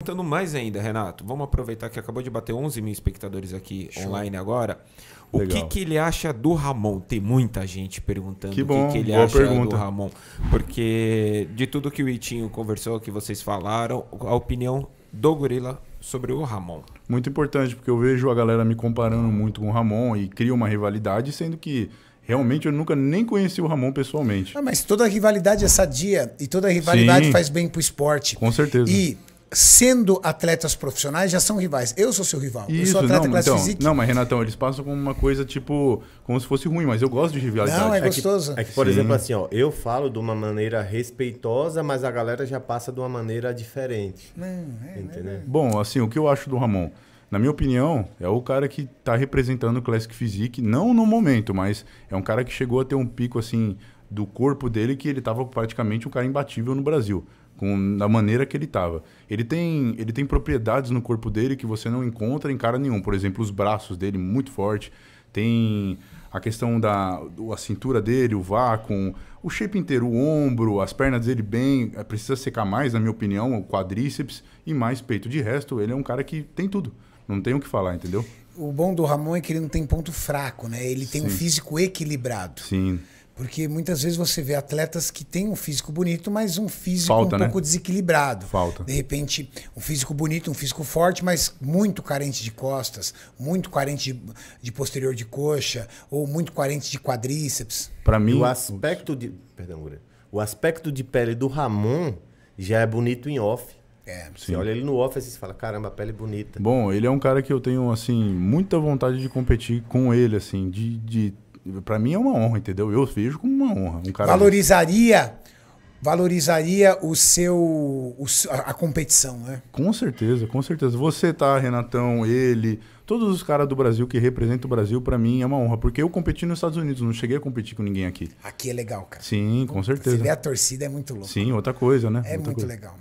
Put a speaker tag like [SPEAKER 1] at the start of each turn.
[SPEAKER 1] Contando mais ainda, Renato, vamos aproveitar que acabou de bater 11 mil espectadores aqui Show. online agora. O que, que, ele acha do Ramon? Tem muita gente perguntando que bom, o que, que ele acha pergunta. do Ramon. Porque de tudo que o Itinho conversou, que vocês falaram, a opinião do Gorila sobre o Ramon.
[SPEAKER 2] Muito importante, porque eu vejo a galera me comparando muito com o Ramon e cria uma rivalidade, sendo que Realmente eu nunca nem conheci o Ramon pessoalmente. Ah, mas
[SPEAKER 3] toda rivalidade é sadia e toda rivalidade Sim, faz
[SPEAKER 2] bem pro esporte. Com certeza. E sendo
[SPEAKER 3] atletas profissionais, já são rivais. Eu sou seu rival. Isso, eu sou atleta não, classe então, física.
[SPEAKER 2] Não, mas Renatão, eles passam como uma coisa, tipo, como se fosse ruim, mas eu gosto de rivalidade. Não, é, é gostoso. Que, é que, por Sim. exemplo, assim, ó, eu falo
[SPEAKER 3] de uma maneira respeitosa, mas a galera já passa de uma maneira diferente. Não, é, é, é.
[SPEAKER 2] entendeu? Bom, assim, o que eu acho do Ramon? Na minha opinião, é o cara que está representando o Classic Physique, não no momento, mas é um cara que chegou a ter um pico, assim, do corpo dele que ele estava praticamente um cara imbatível no Brasil com da maneira que ele estava. Ele tem, ele tem propriedades no corpo dele que você não encontra em cara nenhum. Por exemplo, os braços dele muito forte, tem a questão da a cintura dele, o vácuo, o shape inteiro, o ombro, as pernas dele bem, eh, precisa secar mais, na minha opinião, o quadríceps e mais peito. De resto, ele é um cara que tem tudo. Não tem o que falar, entendeu?
[SPEAKER 3] O bom do Ramon é que ele não tem ponto fraco, né? Ele tem Sim. um físico equilibrado. Sim. Porque muitas vezes você vê atletas que têm um físico bonito, mas um físico Falta, um né? pouco desequilibrado. Falta. De repente, um físico bonito, um físico forte, mas muito carente de costas, muito carente de, de posterior de coxa, ou muito carente de quadríceps. Para mim, o aspecto de, perdão, Ura, o aspecto de pele do Ramon já é bonito em off. É, você Sim. olha ele no office e fala, caramba, a pele é bonita.
[SPEAKER 2] Bom, ele é um cara que eu tenho, assim, muita vontade de competir com ele, assim, de, de para mim é uma honra, entendeu? Eu vejo como uma honra. Um cara
[SPEAKER 3] valorizaria valorizaria o seu o, a competição, né?
[SPEAKER 2] Com certeza, com certeza. Você tá, Renatão, ele, todos os caras do Brasil que representam o Brasil para mim é uma honra, porque eu competi nos Estados Unidos, não cheguei a competir com ninguém aqui.
[SPEAKER 3] Aqui é legal,
[SPEAKER 2] cara. Sim, com certeza. Se vê a
[SPEAKER 1] torcida é muito louco. Sim, outra coisa, né? É outra muito coisa. legal.